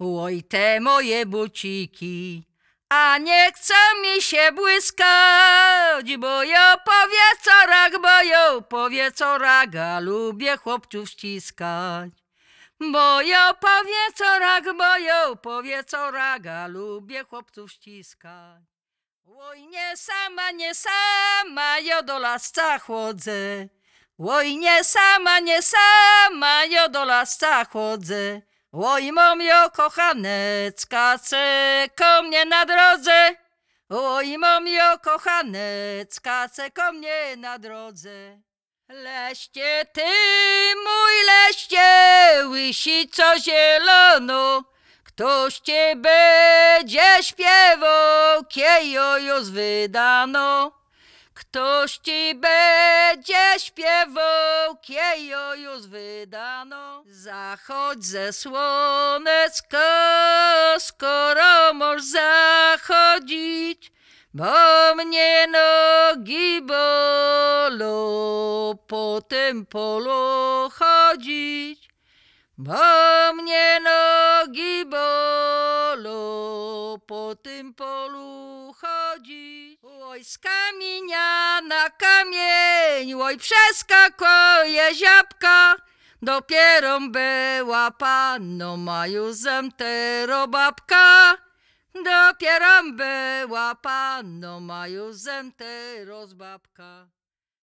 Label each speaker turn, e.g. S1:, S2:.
S1: Łoj te moje buciki. A nie chcą mi się błyskać, bo ja powie co rak, bo ja powie co raga, lubię chłopców ściskać. Bo ja powie co rak, bo ja powie co raga, lubię chłopców ściskać. Łoj nie sama, nie sama, ja do lasca chodzę. Łoj nie sama, nie sama, ja do lasca chodzę. Oj, momio kochanecka, se ko mnie na drodze. Oj, momio kochanecka, se ko mnie na drodze. Leście ty, mój leście, łysico zielono, Ktoś cię będzie śpiewał, kiejojo wydano. Ktoś ci będzie śpiewał, kiejo już wydano. Zachodź ze słonecko, skoro możesz zachodzić, bo mnie nogi bolą po tym polu chodzić. Bo mnie nogi bolą po tym polu chodzić. Oj, z kamienia na kamień, oj, przeskakuje ziabka. Dopiero była panną, a już zemtero babka. Dopiero była panną, a już babka.